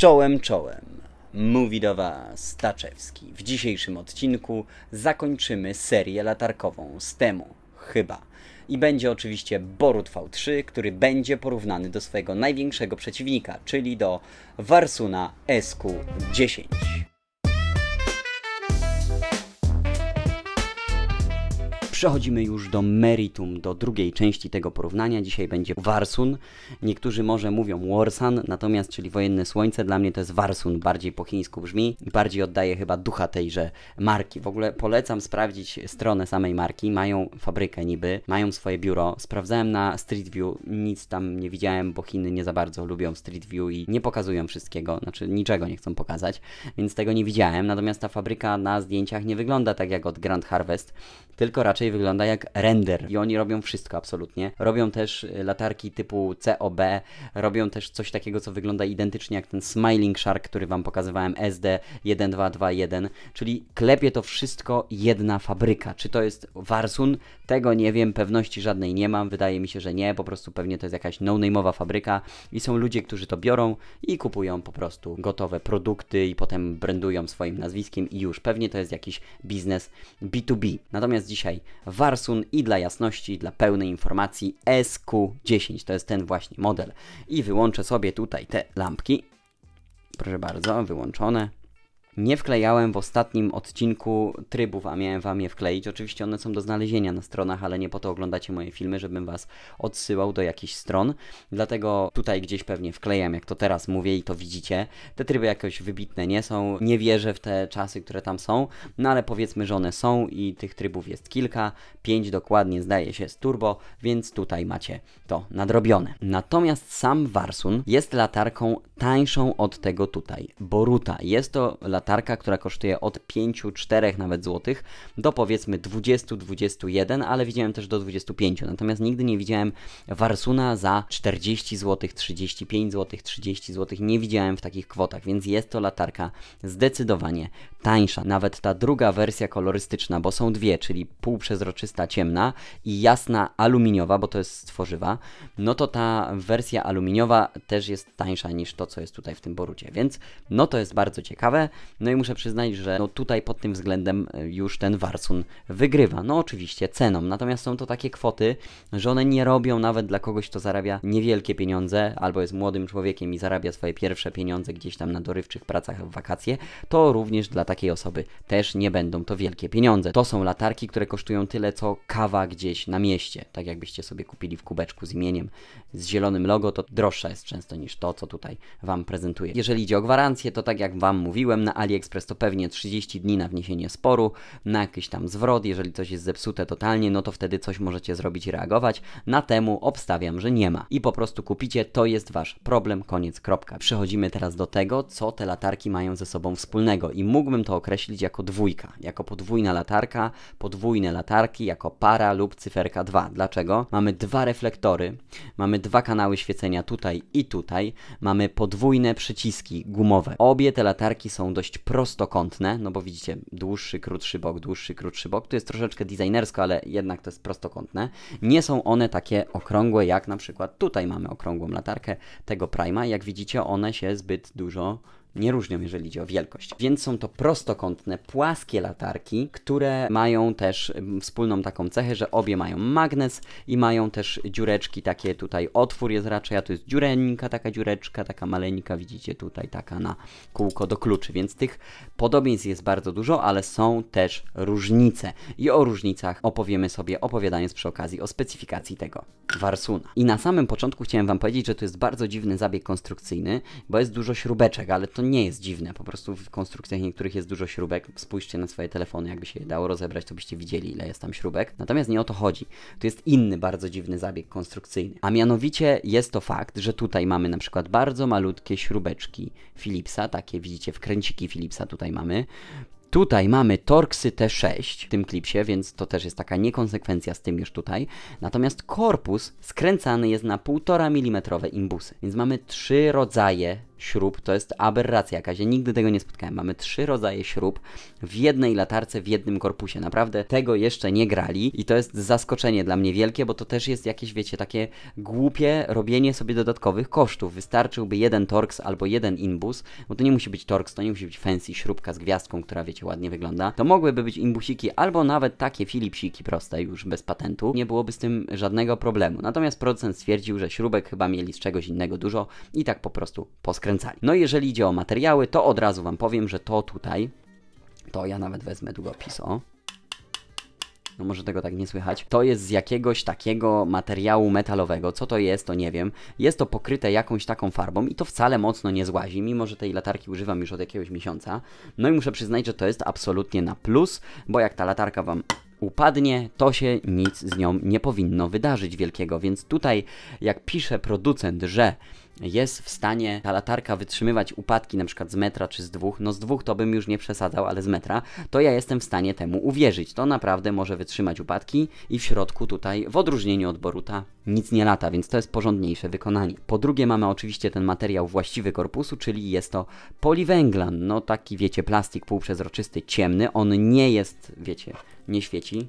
Czołem, czołem. Mówi do Was Staczewski. W dzisiejszym odcinku zakończymy serię latarkową z temu, chyba. I będzie oczywiście Borut V3, który będzie porównany do swojego największego przeciwnika, czyli do Warsuna SQ-10. przechodzimy już do meritum, do drugiej części tego porównania. Dzisiaj będzie Warsun. Niektórzy może mówią Warsan, natomiast czyli Wojenne Słońce, dla mnie to jest Warsun, bardziej po chińsku brzmi, bardziej oddaje chyba ducha tejże marki. W ogóle polecam sprawdzić stronę samej marki, mają fabrykę niby, mają swoje biuro. Sprawdzałem na Street View, nic tam nie widziałem, bo Chiny nie za bardzo lubią Street View i nie pokazują wszystkiego, znaczy niczego nie chcą pokazać, więc tego nie widziałem. Natomiast ta fabryka na zdjęciach nie wygląda tak jak od Grand Harvest, tylko raczej wygląda jak render i oni robią wszystko absolutnie. Robią też y, latarki typu COB, robią też coś takiego, co wygląda identycznie jak ten Smiling Shark, który Wam pokazywałem, SD1221, czyli klepie to wszystko jedna fabryka. Czy to jest Warsun? Tego nie wiem, pewności żadnej nie mam, wydaje mi się, że nie, po prostu pewnie to jest jakaś no-name'owa fabryka i są ludzie, którzy to biorą i kupują po prostu gotowe produkty i potem brandują swoim nazwiskiem i już. Pewnie to jest jakiś biznes B2B. Natomiast dzisiaj Warsun i dla jasności, dla pełnej informacji SQ10, to jest ten właśnie model. I wyłączę sobie tutaj te lampki. Proszę bardzo, wyłączone. Nie wklejałem w ostatnim odcinku trybów, a miałem wam je wkleić. Oczywiście one są do znalezienia na stronach, ale nie po to oglądacie moje filmy, żebym was odsyłał do jakichś stron. Dlatego tutaj gdzieś pewnie wklejam, jak to teraz mówię i to widzicie. Te tryby jakoś wybitne nie są. Nie wierzę w te czasy, które tam są, no ale powiedzmy, że one są i tych trybów jest kilka. Pięć dokładnie zdaje się z turbo, więc tutaj macie to nadrobione. Natomiast sam Warsun jest latarką tańszą od tego tutaj. Boruta. Jest to latarka latarka, która kosztuje od 5, 4 nawet złotych do powiedzmy 20, 21, ale widziałem też do 25. Natomiast nigdy nie widziałem Warsuna za 40 zł, 35 zł, 30 zł. Nie widziałem w takich kwotach, więc jest to latarka zdecydowanie tańsza. Nawet ta druga wersja kolorystyczna, bo są dwie, czyli półprzezroczysta ciemna i jasna aluminiowa, bo to jest stworzywa, tworzywa, no to ta wersja aluminiowa też jest tańsza niż to, co jest tutaj w tym borucie. Więc no to jest bardzo ciekawe. No i muszę przyznać, że no tutaj pod tym względem e, już ten Warsun wygrywa. No oczywiście ceną, natomiast są to takie kwoty, że one nie robią nawet dla kogoś, kto zarabia niewielkie pieniądze albo jest młodym człowiekiem i zarabia swoje pierwsze pieniądze gdzieś tam na dorywczych pracach w wakacje, to również dla takiej osoby też nie będą to wielkie pieniądze. To są latarki, które kosztują tyle, co kawa gdzieś na mieście. Tak jakbyście sobie kupili w kubeczku z imieniem, z zielonym logo, to droższa jest często niż to, co tutaj Wam prezentuję. Jeżeli idzie o gwarancję, to tak jak Wam mówiłem, na Ali AliExpress to pewnie 30 dni na wniesienie sporu, na jakiś tam zwrot, jeżeli coś jest zepsute totalnie, no to wtedy coś możecie zrobić i reagować. Na temu obstawiam, że nie ma. I po prostu kupicie, to jest wasz problem, koniec, kropka. Przechodzimy teraz do tego, co te latarki mają ze sobą wspólnego i mógłbym to określić jako dwójka, jako podwójna latarka, podwójne latarki, jako para lub cyferka 2. Dlaczego? Mamy dwa reflektory, mamy dwa kanały świecenia tutaj i tutaj, mamy podwójne przyciski gumowe. Obie te latarki są dość prostokątne, no bo widzicie, dłuższy, krótszy bok, dłuższy, krótszy bok. Tu jest troszeczkę designersko, ale jednak to jest prostokątne. Nie są one takie okrągłe, jak na przykład tutaj mamy okrągłą latarkę tego Prima. Jak widzicie, one się zbyt dużo nie różnią, jeżeli idzie o wielkość. Więc są to prostokątne, płaskie latarki, które mają też wspólną taką cechę, że obie mają magnes i mają też dziureczki takie tutaj, otwór jest raczej, a tu jest dziureńka, taka dziureczka, taka maleńka, widzicie tutaj, taka na kółko do kluczy, więc tych podobieństw jest bardzo dużo, ale są też różnice i o różnicach opowiemy sobie opowiadając przy okazji o specyfikacji tego warsuna. I na samym początku chciałem Wam powiedzieć, że to jest bardzo dziwny zabieg konstrukcyjny, bo jest dużo śrubeczek, ale to to nie jest dziwne. Po prostu w konstrukcjach niektórych jest dużo śrubek. Spójrzcie na swoje telefony, jakby się je dało rozebrać, to byście widzieli, ile jest tam śrubek. Natomiast nie o to chodzi. Tu jest inny bardzo dziwny zabieg konstrukcyjny. A mianowicie jest to fakt, że tutaj mamy na przykład bardzo malutkie śrubeczki Philipsa, takie widzicie, wkręciki Philipsa tutaj mamy. Tutaj mamy Torxy T6 w tym klipsie, więc to też jest taka niekonsekwencja z tym już tutaj. Natomiast korpus skręcany jest na 1,5 mm imbusy, więc mamy trzy rodzaje śrub to jest aberracja jakaś. Ja nigdy tego nie spotkałem. Mamy trzy rodzaje śrub w jednej latarce, w jednym korpusie. Naprawdę tego jeszcze nie grali i to jest zaskoczenie dla mnie wielkie, bo to też jest jakieś, wiecie, takie głupie robienie sobie dodatkowych kosztów. Wystarczyłby jeden Torx albo jeden Inbus, bo to nie musi być Torx, to nie musi być fancy śrubka z gwiazdką, która, wiecie, ładnie wygląda. To mogłyby być Inbusiki albo nawet takie Philipsiki proste już bez patentu. Nie byłoby z tym żadnego problemu. Natomiast producent stwierdził, że śrubek chyba mieli z czegoś innego dużo i tak po prostu poskręcili nakręcali. No jeżeli idzie o materiały, to od razu Wam powiem, że to tutaj, to ja nawet wezmę długopis, o. No może tego tak nie słychać. To jest z jakiegoś takiego materiału metalowego. Co to jest, to nie wiem. Jest to pokryte jakąś taką farbą i to wcale mocno nie złazi, mimo że tej latarki używam już od jakiegoś miesiąca. No i muszę przyznać, że to jest absolutnie na plus, bo jak ta latarka Wam upadnie, to się nic z nią nie powinno wydarzyć wielkiego. Więc tutaj, jak pisze producent, że jest w stanie ta latarka wytrzymywać upadki na przykład z metra czy z dwóch, no z dwóch to bym już nie przesadzał, ale z metra, to ja jestem w stanie temu uwierzyć. To naprawdę może wytrzymać upadki i w środku tutaj, w odróżnieniu od Boruta, nic nie lata, więc to jest porządniejsze wykonanie. Po drugie mamy oczywiście ten materiał właściwy korpusu, czyli jest to poliwęglan, no taki wiecie, plastik półprzezroczysty, ciemny, on nie jest, wiecie, nie świeci,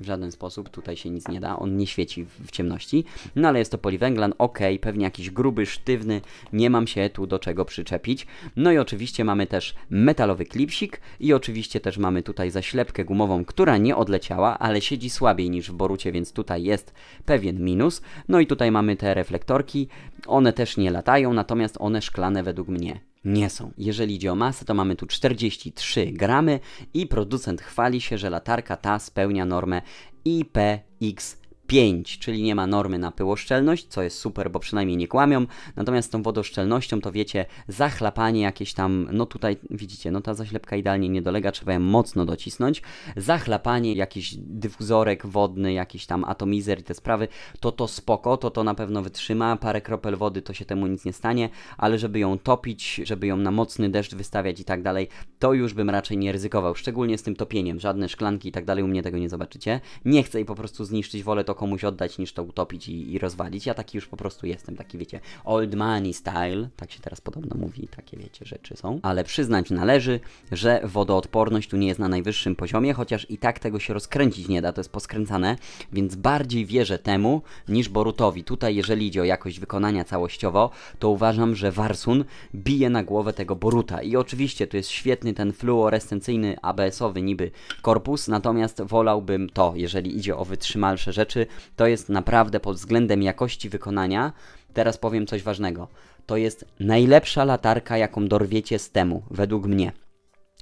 w żaden sposób, tutaj się nic nie da, on nie świeci w, ciemności, no ale jest to poliwęglan, ok, pewnie jakiś gruby, sztywny, nie mam się tu do czego przyczepić. No i oczywiście mamy też metalowy klipsik i oczywiście też mamy tutaj zaślepkę gumową, która nie odleciała, ale siedzi słabiej niż w Borucie, więc tutaj jest pewien minus. No i tutaj mamy te reflektorki, one też nie latają, natomiast one szklane według mnie nie są. Jeżeli idzie o masę, to mamy tu 43 gramy i producent chwali się, że latarka ta spełnia normę IPX 5, czyli nie ma normy na pyłoszczelność, co jest super, bo przynajmniej nie kłamią. Natomiast tą wodoszczelnością to wiecie, zachlapanie jakieś tam, no tutaj widzicie, no ta zaślepka idealnie nie dolega, trzeba ją mocno docisnąć. Zachlapanie, jakiś dyfuzorek wodny, jakiś tam atomizer i te sprawy, to to spoko, to to na pewno wytrzyma, parę kropel wody to się temu nic nie stanie, ale żeby ją topić, żeby ją na mocny deszcz wystawiać i tak dalej, to już bym raczej nie ryzykował, szczególnie z tym topieniem, żadne szklanki i tak dalej u mnie tego nie zobaczycie. Nie chcę i po prostu zniszczyć, wolę to komuś oddać niż to utopić i, i rozwalić. Ja taki już po prostu jestem, taki wiecie, old money style, tak się teraz podobno mówi, takie wiecie rzeczy są. Ale przyznać należy, że wodoodporność tu nie jest na najwyższym poziomie, chociaż i tak tego się rozkręcić nie da, to jest poskręcane, więc bardziej wierzę temu niż Borutowi. Tutaj jeżeli idzie o jakość wykonania całościowo, to uważam, że Warsun bije na głowę tego Boruta. I oczywiście tu jest świetny ten fluorescencyjny ABS-owy niby korpus, natomiast wolałbym to, jeżeli idzie o wytrzymalsze rzeczy, to jest naprawdę pod względem jakości wykonania, teraz powiem coś ważnego, to jest najlepsza latarka, jaką dorwiecie z temu, według mnie.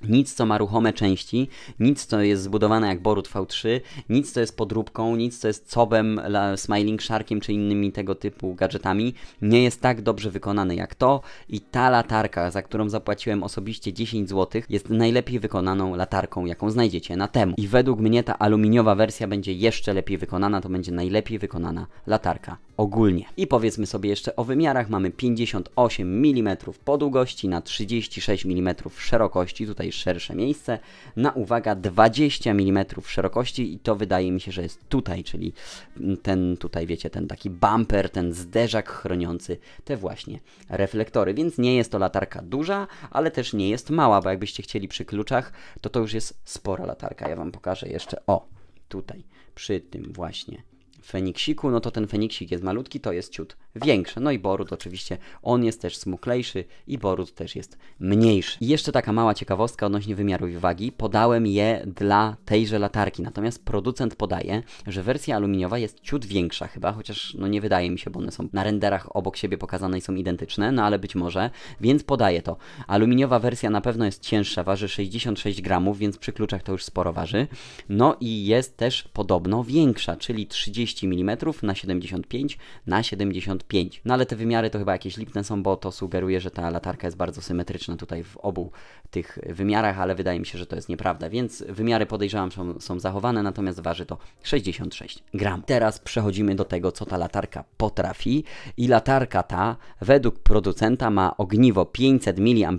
Nic, co ma ruchome części, nic, co jest zbudowane jak Borut V3, nic, co jest podróbką, nic, co jest cobem, smiling sharkiem czy innymi tego typu gadżetami, nie jest tak dobrze wykonane jak to i ta latarka, za którą zapłaciłem osobiście 10 zł, jest najlepiej wykonaną latarką, jaką znajdziecie na temu. I według mnie ta aluminiowa wersja będzie jeszcze lepiej wykonana, to będzie najlepiej wykonana latarka ogólnie. I powiedzmy sobie jeszcze o wymiarach. Mamy 58 mm po długości na 36 mm szerokości, tutaj szersze miejsce, na uwaga 20 mm szerokości i to wydaje mi się, że jest tutaj, czyli ten tutaj wiecie, ten taki bumper, ten zderzak chroniący te właśnie reflektory. Więc nie jest to latarka duża, ale też nie jest mała, bo jakbyście chcieli przy kluczach, to to już jest spora latarka. Ja Wam pokażę jeszcze, o, tutaj, przy tym właśnie Feniksiku, no to ten Feniksik jest malutki, to jest ciut większe. No i Borut oczywiście, on jest też smuklejszy i Borut też jest mniejszy. I jeszcze taka mała ciekawostka odnośnie wymiaru i wagi. Podałem je dla tejże latarki, natomiast producent podaje, że wersja aluminiowa jest ciut większa chyba, chociaż no nie wydaje mi się, bo one są na renderach obok siebie pokazane i są identyczne, no ale być może, więc podaje to. Aluminiowa wersja na pewno jest cięższa, waży 66 gramów, więc przy kluczach to już sporo waży. No i jest też podobno większa, czyli 30 mm na 75 na 75 5. No ale te wymiary to chyba jakieś lipne są, bo to sugeruje, że ta latarka jest bardzo symetryczna tutaj w obu tych wymiarach, ale wydaje mi się, że to jest nieprawda, więc wymiary podejrzewam są, są zachowane, natomiast waży to 66 gram. Teraz przechodzimy do tego, co ta latarka potrafi i latarka ta według producenta ma ogniwo 500 mAh,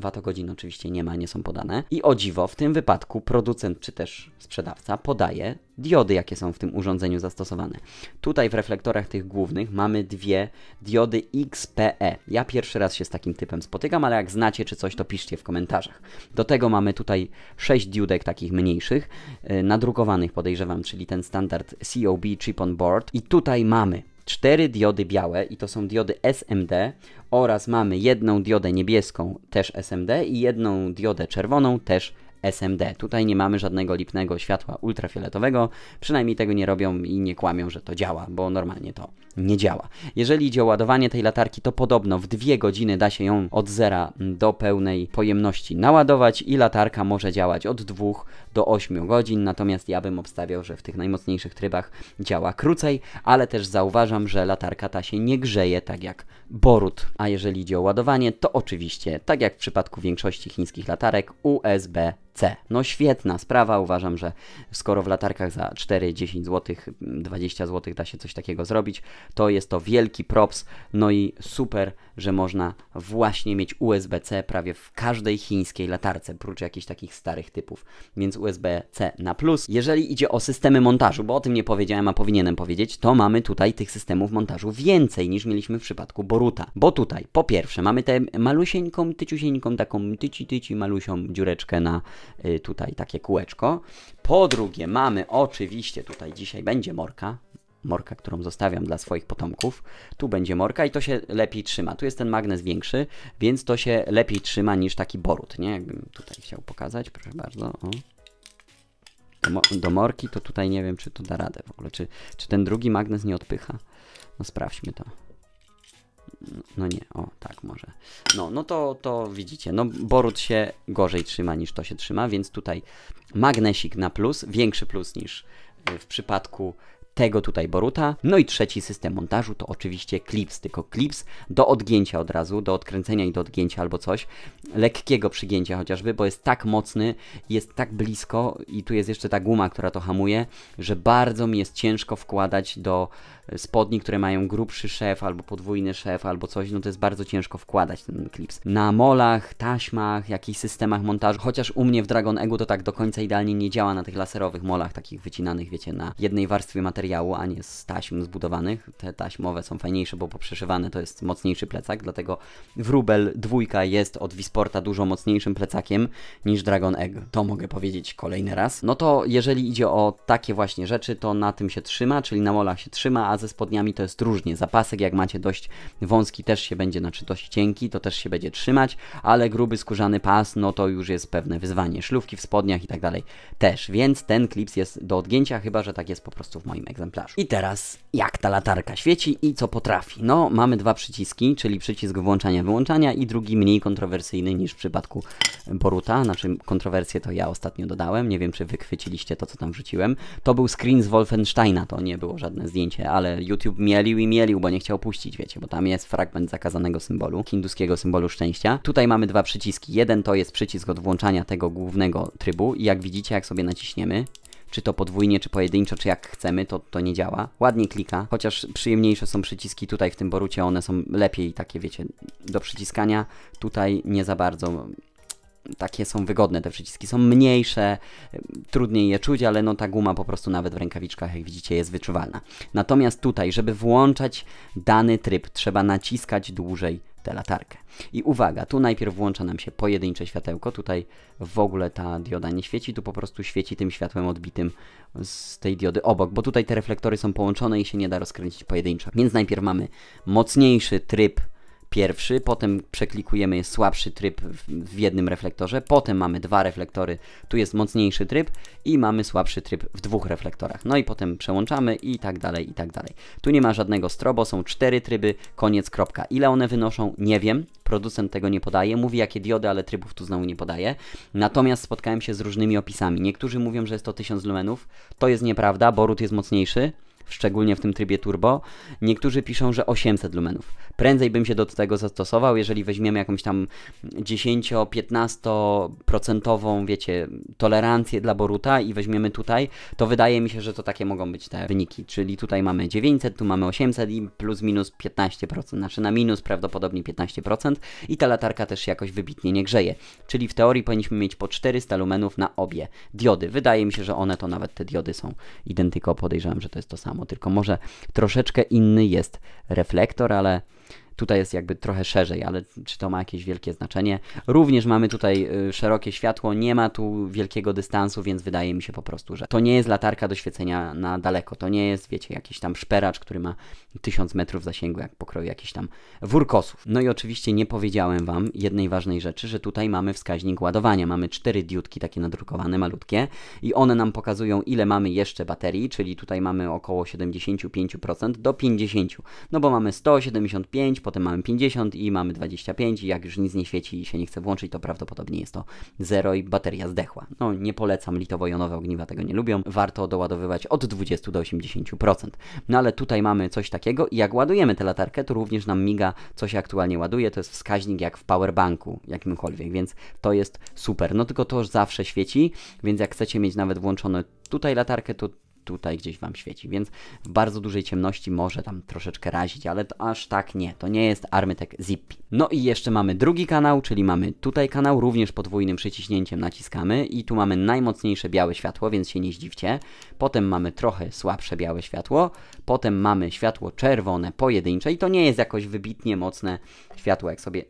watogodzin oczywiście nie ma, nie są podane i o dziwo w tym wypadku producent czy też sprzedawca podaje diody, jakie są w tym urządzeniu zastosowane. Tutaj w reflektorach tych głównych mamy dwie diody XPE. Ja pierwszy raz się z takim typem spotykam, ale jak znacie czy coś, to piszcie w komentarzach. Do tego mamy tutaj sześć diodek takich mniejszych, yy, nadrukowanych podejrzewam, czyli ten standard COB chip on board. I tutaj mamy cztery diody białe i to są diody SMD oraz mamy jedną diodę niebieską też SMD i jedną diodę czerwoną też SMD. Tutaj nie mamy żadnego lipnego światła ultrafioletowego, przynajmniej tego nie robią i nie kłamią, że to działa, bo normalnie to nie działa. Jeżeli idzie o ładowanie tej latarki, to podobno w dwie godziny da się ją od zera do pełnej pojemności naładować i latarka może działać od dwóch do 8 godzin, natomiast ja bym obstawiał, że w tych najmocniejszych trybach działa krócej, ale też zauważam, że latarka ta się nie grzeje tak jak Borut. A jeżeli idzie o ładowanie, to oczywiście, tak jak w przypadku większości chińskich latarek, USB C. No świetna sprawa, uważam, że skoro w latarkach za 4, 10 zł, 20 zł da się coś takiego zrobić, to jest to wielki props, no i super, że można właśnie mieć USB-C prawie w każdej chińskiej latarce, prócz jakichś takich starych typów. Więc USB-C na plus. Jeżeli idzie o systemy montażu, bo o tym nie powiedziałem, a powinienem powiedzieć, to mamy tutaj tych systemów montażu więcej niż mieliśmy w przypadku Boruta. Bo tutaj po pierwsze mamy tę malusieńką, tyciusieńką, taką tyci tyci malusią dziureczkę na y, tutaj takie kółeczko. Po drugie mamy oczywiście tutaj dzisiaj będzie morka, morka, którą zostawiam dla swoich potomków. Tu będzie morka i to się lepiej trzyma. Tu jest ten magnes większy, więc to się lepiej trzyma niż taki borut, nie? Jakbym tutaj chciał pokazać, proszę bardzo. O do morki, to tutaj nie wiem, czy to da radę w ogóle. Czy, czy ten drugi magnes nie odpycha? No sprawdźmy to. No nie, o tak może. No, no to, to widzicie, no Borut się gorzej trzyma niż to się trzyma, więc tutaj magnesik na plus, większy plus niż w przypadku tego tutaj Boruta. No i trzeci system montażu to oczywiście clips, tylko clips do odgięcia od razu, do odkręcenia i do odgięcia albo coś, lekkiego przygięcia chociażby, bo jest tak mocny, jest tak blisko i tu jest jeszcze ta guma, która to hamuje, że bardzo mi jest ciężko wkładać do spodni, które mają grubszy szef albo podwójny szef albo coś, no to jest bardzo ciężko wkładać ten klips. Na molach, taśmach, jakichś systemach montażu, chociaż u mnie w Dragon Eggu to tak do końca idealnie nie działa na tych laserowych molach, takich wycinanych, wiecie, na jednej warstwie materiału, a nie z taśm zbudowanych. Te taśmowe są fajniejsze, bo poprzeszywane to jest mocniejszy plecak, dlatego Wróbel dwójka jest od Wisporta dużo mocniejszym plecakiem niż Dragon Egg. To mogę powiedzieć kolejny raz. No to jeżeli idzie o takie właśnie rzeczy, to na tym się trzyma, czyli na molach się trzyma, a ze spodniami to jest różnie. Zapasek jak macie dość wąski też się będzie, znaczy dość cienki, to też się będzie trzymać, ale gruby skórzany pas, no to już jest pewne wyzwanie. Szlówki w spodniach i tak dalej też, więc ten klips jest do odgięcia, chyba że tak jest po prostu w moim egzemplarzu. I teraz jak ta latarka świeci i co potrafi? No, mamy dwa przyciski, czyli przycisk włączania, wyłączania i drugi mniej kontrowersyjny niż w przypadku Boruta, znaczy kontrowersję to ja ostatnio dodałem, nie wiem czy wykwyciliście to co tam wrzuciłem. To był screen z Wolfensteina, to nie było żadne zdjęcie, ale ale YouTube mielił i mielił, bo nie chciał puścić, wiecie, bo tam jest fragment zakazanego symbolu, hinduskiego symbolu szczęścia. Tutaj mamy dwa przyciski. Jeden to jest przycisk od włączania tego głównego trybu i jak widzicie, jak sobie naciśniemy, czy to podwójnie, czy pojedynczo, czy jak chcemy, to to nie działa. Ładnie klika, chociaż przyjemniejsze są przyciski tutaj w tym borucie, one są lepiej takie, wiecie, do przyciskania. Tutaj nie za bardzo takie są wygodne, te przyciski są mniejsze, y, trudniej je czuć, ale no ta guma po prostu nawet w rękawiczkach, jak widzicie, jest wyczuwalna. Natomiast tutaj, żeby włączać dany tryb, trzeba naciskać dłużej tę latarkę. I uwaga, tu najpierw włącza nam się pojedyncze światełko, tutaj w ogóle ta dioda nie świeci, tu po prostu świeci tym światłem odbitym z tej diody obok, bo tutaj te reflektory są połączone i się nie da rozkręcić pojedynczo. Więc najpierw mamy mocniejszy tryb pierwszy, potem przeklikujemy słabszy tryb w jednym reflektorze, potem mamy dwa reflektory, tu jest mocniejszy tryb i mamy słabszy tryb w dwóch reflektorach. No i potem przełączamy i tak dalej, i tak dalej. Tu nie ma żadnego strobo, są cztery tryby, koniec, kropka. Ile one wynoszą, nie wiem, producent tego nie podaje, mówi jakie diody, ale trybów tu znowu nie podaje. Natomiast spotkałem się z różnymi opisami. Niektórzy mówią, że jest to 1000 lumenów, to jest nieprawda, bo jest mocniejszy, szczególnie w tym trybie turbo. Niektórzy piszą, że 800 lumenów. Prędzej bym się do tego zastosował, jeżeli weźmiemy jakąś tam 10-15% wiecie, tolerancję dla Boruta i weźmiemy tutaj, to wydaje mi się, że to takie mogą być te wyniki, czyli tutaj mamy 900, tu mamy 800 i plus minus 15%, znaczy na minus prawdopodobnie 15% i ta latarka też jakoś wybitnie nie grzeje, czyli w teorii powinniśmy mieć po 400 lumenów na obie diody. Wydaje mi się, że one to nawet te diody są identyko, podejrzewam, że to jest to samo samo, tylko może troszeczkę inny jest reflektor, ale Tutaj jest jakby trochę szerzej, ale czy to ma jakieś wielkie znaczenie? Również mamy tutaj y, szerokie światło, nie ma tu wielkiego dystansu, więc wydaje mi się po prostu, że to nie jest latarka do świecenia na daleko. To nie jest, wiecie, jakiś tam szperacz, który ma 1000 metrów zasięgu, jak pokroju jakiś tam wórkosów. No i oczywiście nie powiedziałem Wam jednej ważnej rzeczy, że tutaj mamy wskaźnik ładowania. Mamy cztery diutki takie nadrukowane, malutkie i one nam pokazują, ile mamy jeszcze baterii, czyli tutaj mamy około 75% do 50%, no bo mamy 175, potem potem mamy 50 i mamy 25 i jak już nic nie świeci i się nie chce włączyć, to prawdopodobnie jest to 0 i bateria zdechła. No nie polecam, litowo-jonowe ogniwa tego nie lubią. Warto doładowywać od 20 do 80%. No ale tutaj mamy coś takiego i jak ładujemy tę latarkę, to również nam miga, co się aktualnie ładuje. To jest wskaźnik jak w powerbanku jakimkolwiek, więc to jest super. No tylko to już zawsze świeci, więc jak chcecie mieć nawet włączone tutaj latarkę, to tutaj gdzieś Wam świeci, więc w bardzo dużej ciemności może tam troszeczkę razić, ale to aż tak nie, to nie jest Armytek Zippy. No i jeszcze mamy drugi kanał, czyli mamy tutaj kanał, również podwójnym przyciśnięciem naciskamy i tu mamy najmocniejsze białe światło, więc się nie zdziwcie. Potem mamy trochę słabsze białe światło, potem mamy światło czerwone pojedyncze i to nie jest jakoś wybitnie mocne światło, jak sobie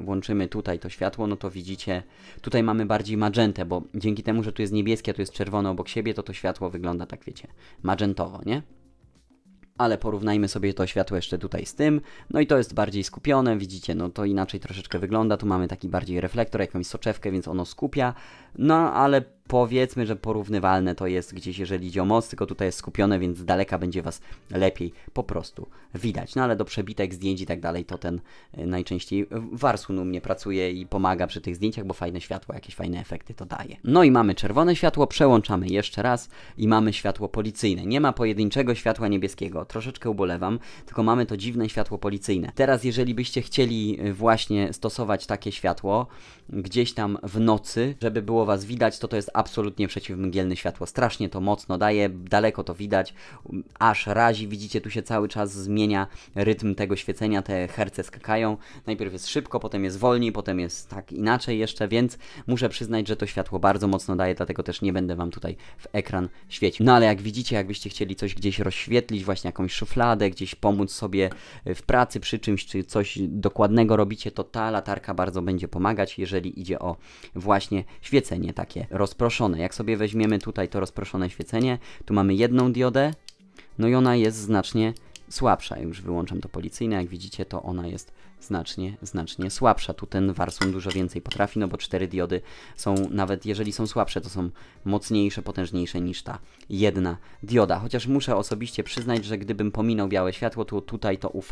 włączymy tutaj to światło, no to widzicie, tutaj mamy bardziej magentę, bo dzięki temu, że tu jest niebieskie, a tu jest czerwone obok siebie, to to światło wygląda tak, wiecie, magentowo, nie? ale porównajmy sobie to światło jeszcze tutaj z tym. No i to jest bardziej skupione, widzicie, no to inaczej troszeczkę wygląda. Tu mamy taki bardziej reflektor, jakąś soczewkę, więc ono skupia. No ale powiedzmy, że porównywalne to jest gdzieś, jeżeli idzie o most, tylko tutaj jest skupione, więc z daleka będzie Was lepiej po prostu widać. No ale do przebitek, zdjęć i tak dalej, to ten e, najczęściej Warsun u mnie pracuje i pomaga przy tych zdjęciach, bo fajne światło, jakieś fajne efekty to daje. No i mamy czerwone światło, przełączamy jeszcze raz i mamy światło policyjne. Nie ma pojedynczego światła niebieskiego, troszeczkę ubolewam, tylko mamy to dziwne światło policyjne. Teraz, jeżeli byście chcieli e, właśnie stosować takie światło, gdzieś tam w nocy, żeby było Was widać, to to jest absolutnie przeciwmgielne światło. Strasznie to mocno daje, daleko to widać, aż razi, widzicie, tu się cały czas zmienia rytm tego świecenia, te herce skakają. Najpierw jest szybko, potem jest wolniej, potem jest tak inaczej jeszcze, więc muszę przyznać, że to światło bardzo mocno daje, dlatego też nie będę Wam tutaj w ekran świecił. No ale jak widzicie, jakbyście chcieli coś gdzieś rozświetlić, właśnie jakąś szufladę, gdzieś pomóc sobie e, w pracy przy czymś, czy coś dokładnego robicie, to ta latarka bardzo będzie pomagać. Jeżeli jeżeli idzie o właśnie świecenie takie rozproszone. Jak sobie weźmiemy tutaj to rozproszone świecenie, tu mamy jedną diodę, no i ona jest znacznie słabsza. Już wyłączam to policyjne, jak widzicie to ona jest znacznie, znacznie słabsza. Tu ten warsun dużo więcej potrafi, no bo cztery diody są, nawet jeżeli są słabsze, to są mocniejsze, potężniejsze niż ta jedna dioda. Chociaż muszę osobiście przyznać, że gdybym pominął białe światło, to tutaj to UV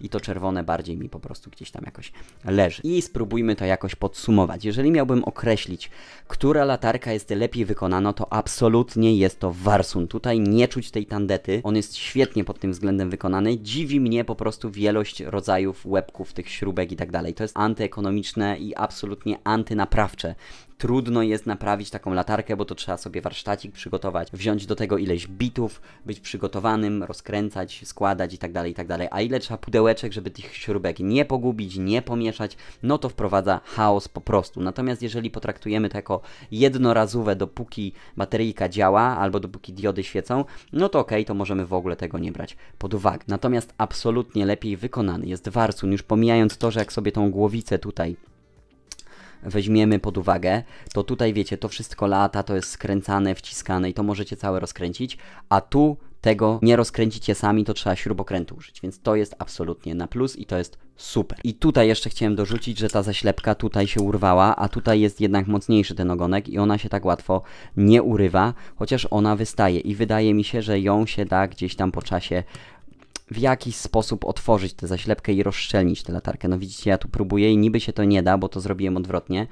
i to czerwone bardziej mi po prostu gdzieś tam jakoś leży. I spróbujmy to jakoś podsumować. Jeżeli miałbym określić, która latarka jest lepiej wykonana, to absolutnie jest to warsun. Tutaj nie czuć tej tandety. On jest świetnie pod tym względem wykonany. Dziwi mnie po prostu wielość rodzajów łebków tych śrubek i tak dalej. To jest antyekonomiczne i absolutnie antynaprawcze trudno jest naprawić taką latarkę, bo to trzeba sobie warsztacik przygotować, wziąć do tego ileś bitów, być przygotowanym, rozkręcać, składać i tak dalej, i tak dalej. A ile trzeba pudełeczek, żeby tych śrubek nie pogubić, nie pomieszać, no to wprowadza chaos po prostu. Natomiast jeżeli potraktujemy to jako jednorazowe, dopóki bateryjka działa, albo dopóki diody świecą, no to okej, okay, to możemy w ogóle tego nie brać pod uwagę. Natomiast absolutnie lepiej wykonany jest warsun, już pomijając to, że jak sobie tą głowicę tutaj weźmiemy pod uwagę, to tutaj wiecie, to wszystko lata, to jest skręcane, wciskane i to możecie całe rozkręcić, a tu tego nie rozkręcicie sami, to trzeba śrubokrętu użyć, więc to jest absolutnie na plus i to jest super. I tutaj jeszcze chciałem dorzucić, że ta zaślepka tutaj się urwała, a tutaj jest jednak mocniejszy ten ogonek i ona się tak łatwo nie urywa, chociaż ona wystaje i wydaje mi się, że ją się da gdzieś tam po czasie w jakiś sposób otworzyć tę zaślepkę i rozszczelnić tę latarkę. No widzicie, ja tu próbuję i niby się to nie da, bo to zrobiłem odwrotnie.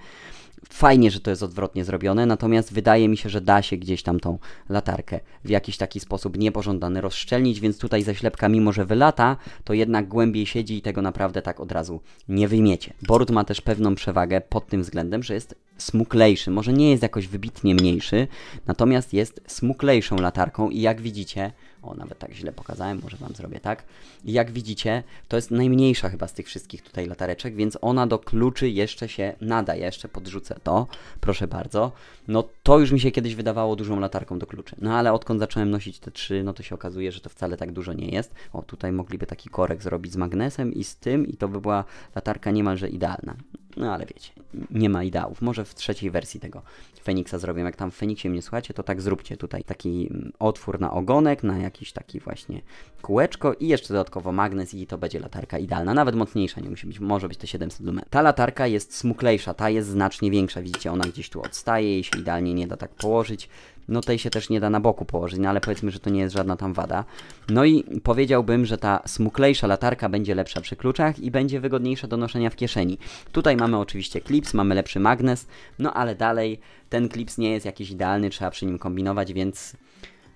Fajnie, że to jest odwrotnie zrobione, natomiast wydaje mi się, że da się gdzieś tam tą latarkę w jakiś taki sposób niepożądany rozszczelnić, więc tutaj zaślepka, mimo że wylata, to jednak głębiej siedzi i tego naprawdę tak od razu nie wymiecie. Borut ma też pewną przewagę pod tym względem, że jest smuklejszy. Może nie jest jakoś wybitnie mniejszy, natomiast jest smuklejszą latarką i jak widzicie, o, nawet tak źle pokazałem, może Wam zrobię tak. I jak widzicie, to jest najmniejsza chyba z tych wszystkich tutaj latareczek, więc ona do kluczy jeszcze się nada. Ja jeszcze podrzucę to, proszę bardzo. No to już mi się kiedyś wydawało dużą latarką do kluczy. No ale odkąd zacząłem nosić te trzy, no to się okazuje, że to wcale tak dużo nie jest. O, tutaj mogliby taki korek zrobić z magnesem i z tym i to by była latarka niemalże idealna. No ale wiecie, nie ma ideałów. Może w trzeciej wersji tego Feniksa zrobię. Jak tam w Feniksie mnie słuchacie, to tak zróbcie tutaj taki mm, otwór na ogonek, na jakiś taki właśnie kółeczko i jeszcze dodatkowo magnes i to będzie latarka idealna. Nawet mocniejsza nie musi być, może być to 700 lumen. Ta latarka jest smuklejsza, ta jest znacznie większa. Widzicie, ona gdzieś tu odstaje i się idealnie nie da tak położyć. No tej się też nie da na boku położyć, no ale powiedzmy, że to nie jest żadna tam wada. No i powiedziałbym, że ta smuklejsza latarka będzie lepsza przy kluczach i będzie wygodniejsza do noszenia w kieszeni. Tutaj mamy oczywiście klips, mamy lepszy magnes, no ale dalej ten klips nie jest jakiś idealny, trzeba przy nim kombinować, więc...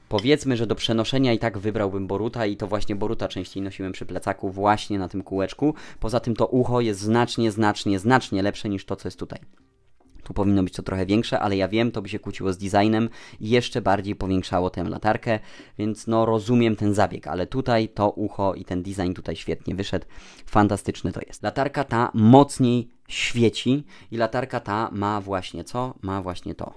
Powiedzmy, że do przenoszenia i tak wybrałbym Boruta i to właśnie Boruta częściej nosiłem przy plecaku właśnie na tym kółeczku. Poza tym to ucho jest znacznie, znacznie, znacznie lepsze niż to, co jest tutaj. Tu powinno być to trochę większe, ale ja wiem, to by się kłóciło z designem i jeszcze bardziej powiększało tę latarkę, więc no rozumiem ten zabieg, ale tutaj to ucho i ten design tutaj świetnie wyszedł. Fantastyczny to jest. Latarka ta mocniej świeci i latarka ta ma właśnie co? Ma właśnie to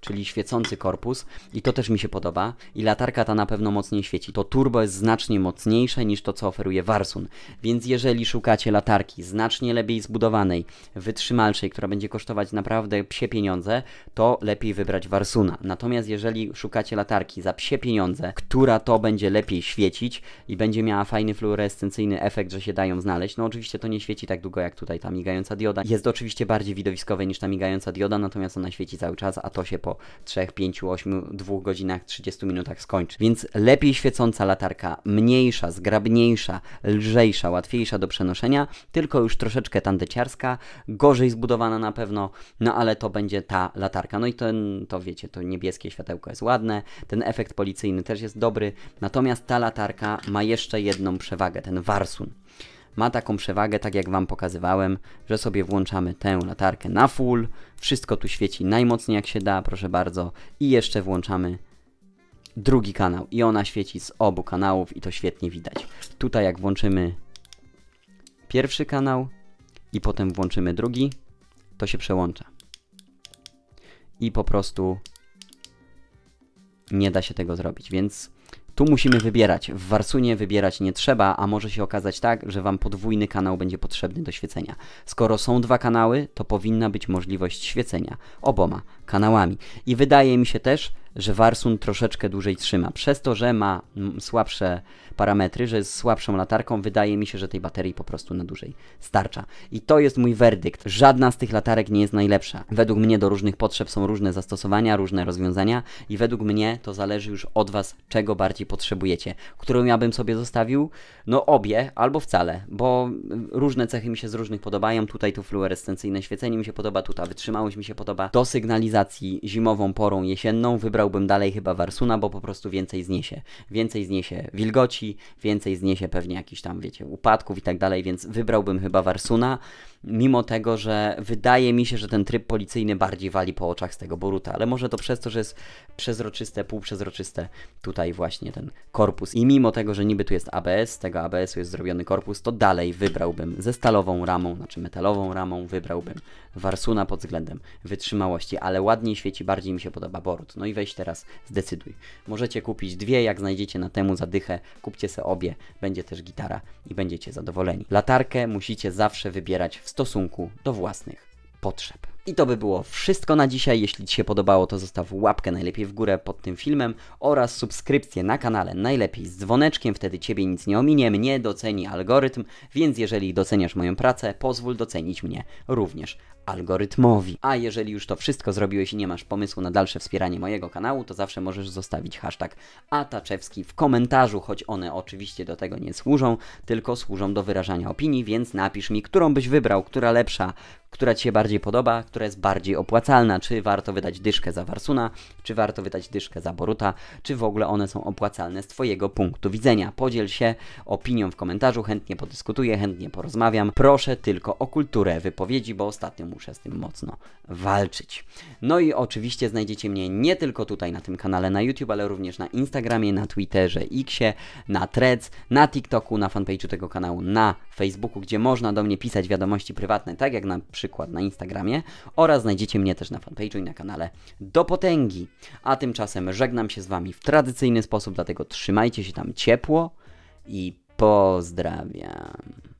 czyli świecący korpus i to też mi się podoba i latarka ta na pewno mocniej świeci. To turbo jest znacznie mocniejsze niż to, co oferuje Warsun, więc jeżeli szukacie latarki znacznie lepiej zbudowanej, wytrzymalszej, która będzie kosztować naprawdę psie pieniądze, to lepiej wybrać Warsuna. Natomiast jeżeli szukacie latarki za psie pieniądze, która to będzie lepiej świecić i będzie miała fajny fluorescencyjny efekt, że się dają znaleźć, no oczywiście to nie świeci tak długo jak tutaj ta migająca dioda. Jest oczywiście bardziej widowiskowe niż ta migająca dioda, natomiast ona świeci cały czas, a to się się po 3, 5, 8, 2 godzinach, 30 minutach skończy. Więc lepiej świecąca latarka, mniejsza, zgrabniejsza, lżejsza, łatwiejsza do przenoszenia, tylko już troszeczkę tandeciarska, gorzej zbudowana na pewno, no ale to będzie ta latarka. No i ten, to wiecie, to niebieskie światełko jest ładne, ten efekt policyjny też jest dobry, natomiast ta latarka ma jeszcze jedną przewagę, ten warsun ma taką przewagę, tak jak Wam pokazywałem, że sobie włączamy tę latarkę na full, wszystko tu świeci najmocniej jak się da, proszę bardzo, i jeszcze włączamy drugi kanał i ona świeci z obu kanałów i to świetnie widać. Tutaj jak włączymy pierwszy kanał i potem włączymy drugi, to się przełącza. I po prostu nie da się tego zrobić, więc tu musimy wybierać. W Warsunie wybierać nie trzeba, a może się okazać tak, że Wam podwójny kanał będzie potrzebny do świecenia. Skoro są dwa kanały, to powinna być możliwość świecenia oboma kanałami. I wydaje mi się też, że Warsun troszeczkę dłużej trzyma. Przez to, że ma słabsze parametry, że jest słabszą latarką, wydaje mi się, że tej baterii po prostu na dłużej starcza. I to jest mój werdykt. Żadna z tych latarek nie jest najlepsza. Według mnie do różnych potrzeb są różne zastosowania, różne rozwiązania i według mnie to zależy już od Was, czego bardziej potrzebujecie. Którą ja bym sobie zostawił? No obie, albo wcale, bo y, różne cechy mi się z różnych podobają. Tutaj tu fluorescencyjne świecenie mi się podoba, tutaj wytrzymałość mi się podoba. Do sygnalizacji zimową porą jesienną wybrał brałbym dalej chyba Warsuna, bo po prostu więcej zniesie. Więcej zniesie wilgoci, więcej zniesie pewnie jakichś tam, wiecie, upadków i tak dalej, więc wybrałbym chyba Warsuna mimo tego, że wydaje mi się, że ten tryb policyjny bardziej wali po oczach z tego Boruta, ale może to przez to, że jest przezroczyste, półprzezroczyste tutaj właśnie ten korpus. I mimo tego, że niby tu jest ABS, z tego ABS-u jest zrobiony korpus, to dalej wybrałbym ze stalową ramą, znaczy metalową ramą, wybrałbym Warsuna pod względem wytrzymałości, ale ładniej świeci, bardziej mi się podoba Borut. No i weź teraz, zdecyduj. Możecie kupić dwie, jak znajdziecie na temu zadychę, kupcie se obie, będzie też gitara i będziecie zadowoleni. Latarkę musicie zawsze wybierać w stosunku do własnych potrzeb. I to by było wszystko na dzisiaj. Jeśli Ci się podobało, to zostaw łapkę najlepiej w górę pod tym filmem oraz subskrypcję na kanale najlepiej z dzwoneczkiem, wtedy Ciebie nic nie ominie, mnie doceni algorytm, więc jeżeli doceniasz moją pracę, pozwól docenić mnie również algorytmowi. A jeżeli już to wszystko zrobiłeś i nie masz pomysłu na dalsze wspieranie mojego kanału, to zawsze możesz zostawić hashtag Ataczewski w komentarzu, choć one oczywiście do tego nie służą, tylko służą do wyrażania opinii, więc napisz mi, którą byś wybrał, która lepsza, która Ci się bardziej podoba, która jest bardziej opłacalna. Czy warto wydać dyszkę za Warsuna, czy warto wydać dyszkę za Boruta, czy w ogóle one są opłacalne z Twojego punktu widzenia. Podziel się opinią w komentarzu, chętnie podyskutuję, chętnie porozmawiam. Proszę tylko o kulturę wypowiedzi, bo ostatnio muszę z tym mocno walczyć. No i oczywiście znajdziecie mnie nie tylko tutaj na tym kanale na YouTube, ale również na Instagramie, na Twitterze, Xie, na Threads, na TikToku, na fanpage'u tego kanału, na Facebooku, gdzie można do mnie pisać wiadomości prywatne, tak jak na przykład przykład na Instagramie oraz znajdziecie mnie też na fanpage'u i na kanale Do Potęgi. A tymczasem żegnam się z Wami w tradycyjny sposób, dlatego trzymajcie się tam ciepło i pozdrawiam.